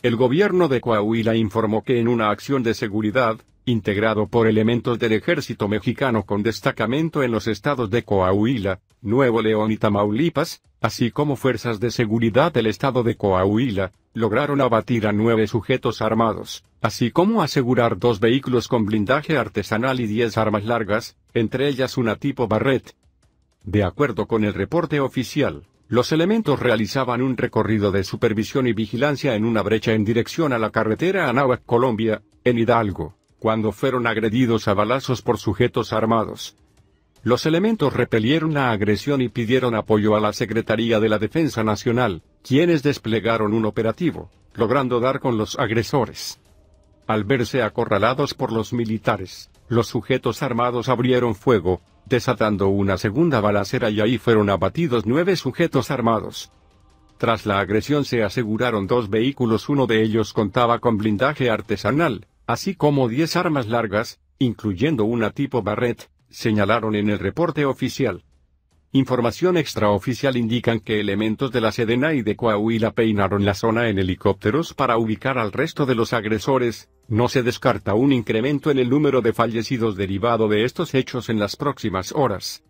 El gobierno de Coahuila informó que en una acción de seguridad, integrado por elementos del ejército mexicano con destacamento en los estados de Coahuila, Nuevo León y Tamaulipas, así como fuerzas de seguridad del estado de Coahuila, lograron abatir a nueve sujetos armados, así como asegurar dos vehículos con blindaje artesanal y diez armas largas, entre ellas una tipo Barret. De acuerdo con el reporte oficial, los elementos realizaban un recorrido de supervisión y vigilancia en una brecha en dirección a la carretera Anáhuac, Colombia, en Hidalgo, cuando fueron agredidos a balazos por sujetos armados, los elementos repelieron la agresión y pidieron apoyo a la Secretaría de la Defensa Nacional, quienes desplegaron un operativo, logrando dar con los agresores. Al verse acorralados por los militares, los sujetos armados abrieron fuego, desatando una segunda balacera y ahí fueron abatidos nueve sujetos armados. Tras la agresión se aseguraron dos vehículos, uno de ellos contaba con blindaje artesanal, así como diez armas largas, incluyendo una tipo Barrett, señalaron en el reporte oficial. Información extraoficial indican que elementos de la Sedena y de Coahuila peinaron la zona en helicópteros para ubicar al resto de los agresores, no se descarta un incremento en el número de fallecidos derivado de estos hechos en las próximas horas.